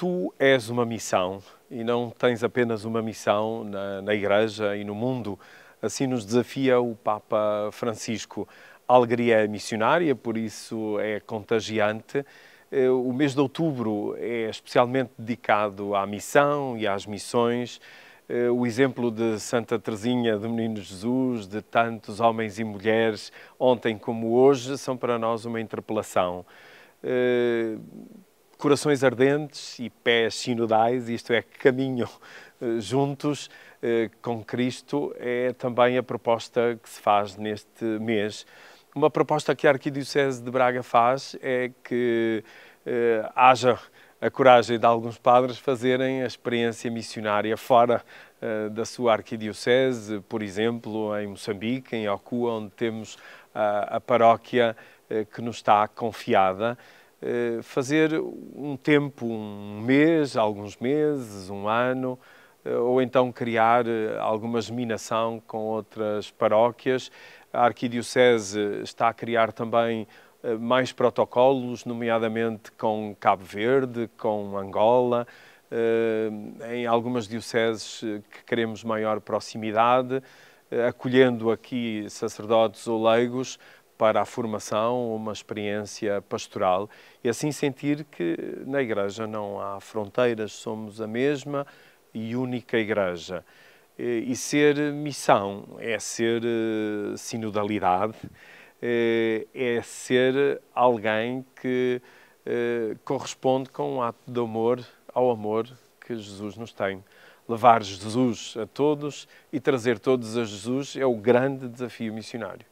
tu és uma missão e não tens apenas uma missão na, na Igreja e no mundo. Assim nos desafia o Papa Francisco. A alegria é missionária, por isso é contagiante. Eh, o mês de outubro é especialmente dedicado à missão e às missões. Eh, o exemplo de Santa Teresinha, do Menino Jesus, de tantos homens e mulheres, ontem como hoje, são para nós uma interpelação. Eh, corações ardentes e pés sinodais, isto é, caminho eh, juntos eh, com Cristo, é também a proposta que se faz neste mês. Uma proposta que a Arquidiocese de Braga faz é que eh, haja a coragem de alguns padres fazerem a experiência missionária fora eh, da sua arquidiocese, por exemplo, em Moçambique, em Ocua, onde temos a, a paróquia eh, que nos está confiada. Eh, fazer um tempo, um mês, alguns meses, um ano, eh, ou então criar eh, alguma geminação com outras paróquias. A Arquidiocese está a criar também mais protocolos, nomeadamente com Cabo Verde, com Angola, em algumas dioceses que queremos maior proximidade, acolhendo aqui sacerdotes ou leigos para a formação, uma experiência pastoral e assim sentir que na Igreja não há fronteiras, somos a mesma e única Igreja. E ser missão é ser eh, sinodalidade, eh, é ser alguém que eh, corresponde com um ato de amor ao amor que Jesus nos tem. Levar Jesus a todos e trazer todos a Jesus é o grande desafio missionário.